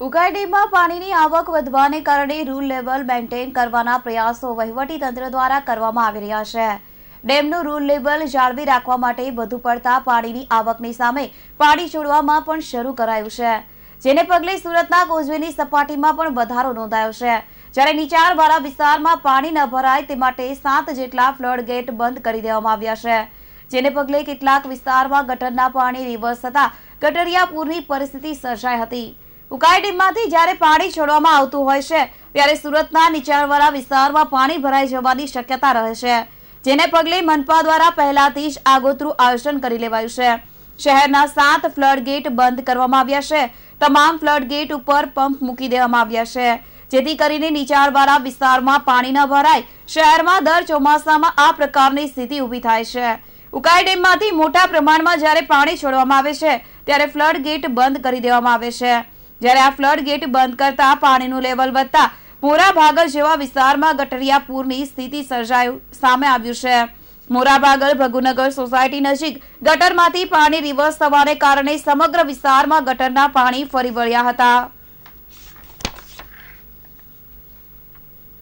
ડેમમાં પાણીની આવક વધવાને કારણે રૂલ લેવલ મેન્ટેન કરવાના પ્રયાસો વહીવટી તંત્ર દ્વારા કરવામાં આવી રહ્યા છે ડેમનું રૂલ લેવલ જાળવી રાખવા માટે વધુ પડતા પાણીની આવકની સામે પાણી છોડવામાં પણ શરૂ કરાયું છે જેને પગલે સુરતના કોઝવેની સપાટીમાં પણ વધારો નોંધાયો છે જ્યારે નીચાણવાળા વિસ્તારમાં પાણી ન ભરાય તે માટે સાત જેટલા ફ્લડ ગેટ બંધ કરી દેવામાં આવ્યા છે જેને પગલે કેટલાક વિસ્તારમાં ગટરના પાણી રિવર્સ થતાં ગટરિયા પૂરની પરિસ્થિતિ સર્જાઈ હતી ઉકાઈ ડેમમાંથી જ્યારે પાણી છોડવામાં આવતું હોય છે ત્યારે સુરતના નીચાણવાળા વિસ્તારમાં પાણી ભરાઈ જવાની શક્યતા રહે છે જેને પગલે મનપા દ્વારા પહેલાથી જ આગોતરું આયોજન કરી લેવાયું છે શહેરના સાત ફ્લડ ગેટ બંધ કરવામાં આવ્યા છે તમામ ફ્લડ ગેટ ઉપર પંપ મૂકી દેવામાં આવ્યા છે જેથી કરીને નીચાણવાળા વિસ્તારમાં પાણી ન ભરાય શહેરમાં દર ચોમાસામાં આ પ્રકારની સ્થિતિ ઊભી થાય છે ઉકાઈ ડેમમાંથી મોટા પ્રમાણમાં જ્યારે પાણી છોડવામાં આવે છે ત્યારે ફ્લડ ગેટ બંધ કરી દેવામાં આવે છે જ્યારે આ ફ્લડ ગેટ બંધ કરતા પાણીનું લેવલ વધતા મોરાભાગલ જેવા વિસ્તારમાં ગટરિયા પૂરની સ્થિતિ સર્જાયું સામે આવ્યું છે મોરાભાગલ ભગુનગર સોસાયટી નજીક ગટરમાંથી પાણી રિવર્સ થવાને કારણે સમગ્ર વિસ્તારમાં ગટરના પાણી ફરી વળ્યા હતા